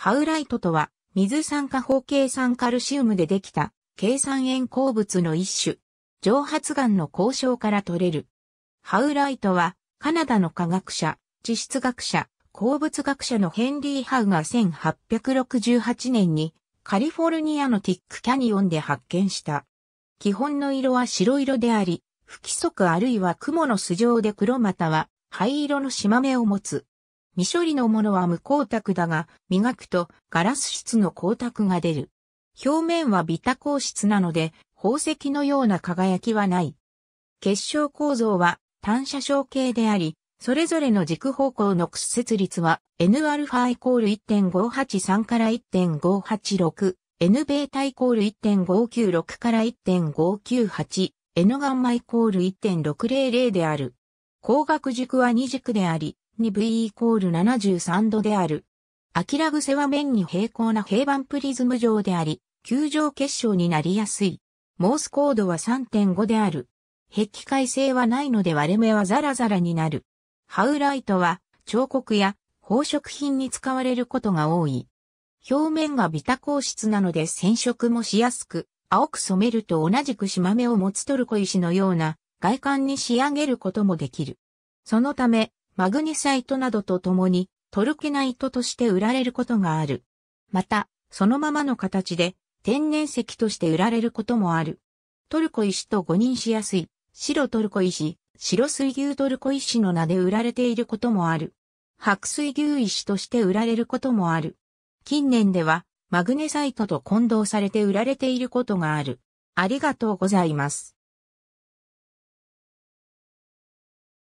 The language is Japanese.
ハウライトとは、水酸化方形酸カルシウムでできた、計酸塩鉱物の一種。蒸発岩の交渉から取れる。ハウライトは、カナダの科学者、地質学者、鉱物学者のヘンリー・ハウが1868年に、カリフォルニアのティックキャニオンで発見した。基本の色は白色であり、不規則あるいは雲の素状で黒または灰色の島目を持つ。未処理のものは無光沢だが、磨くとガラス質の光沢が出る。表面はビタ硬質なので、宝石のような輝きはない。結晶構造は単射小形であり、それぞれの軸方向の屈折率は Nα イコール1.583から1.586、Nβ イコール1.596から1.598、Nγ イコール1.600である。光学軸は2軸であり、2V イコール73度である。明ら癖は面に平行な平板プリズム状であり、球状結晶になりやすい。モースコードは3.5である。壁回性はないので割れ目はザラザラになる。ハウライトは彫刻や宝飾品に使われることが多い。表面がビタ硬質なので染色もしやすく、青く染めると同じく島目を持つトルコ石のような外観に仕上げることもできる。そのため、マグネサイトなどと共にトルケナイトとして売られることがある。また、そのままの形で天然石として売られることもある。トルコ石と誤認しやすい、白トルコ石、白水牛トルコ石の名で売られていることもある。白水牛石として売られることもある。近年では、マグネサイトと混同されて売られていることがある。ありがとうございます。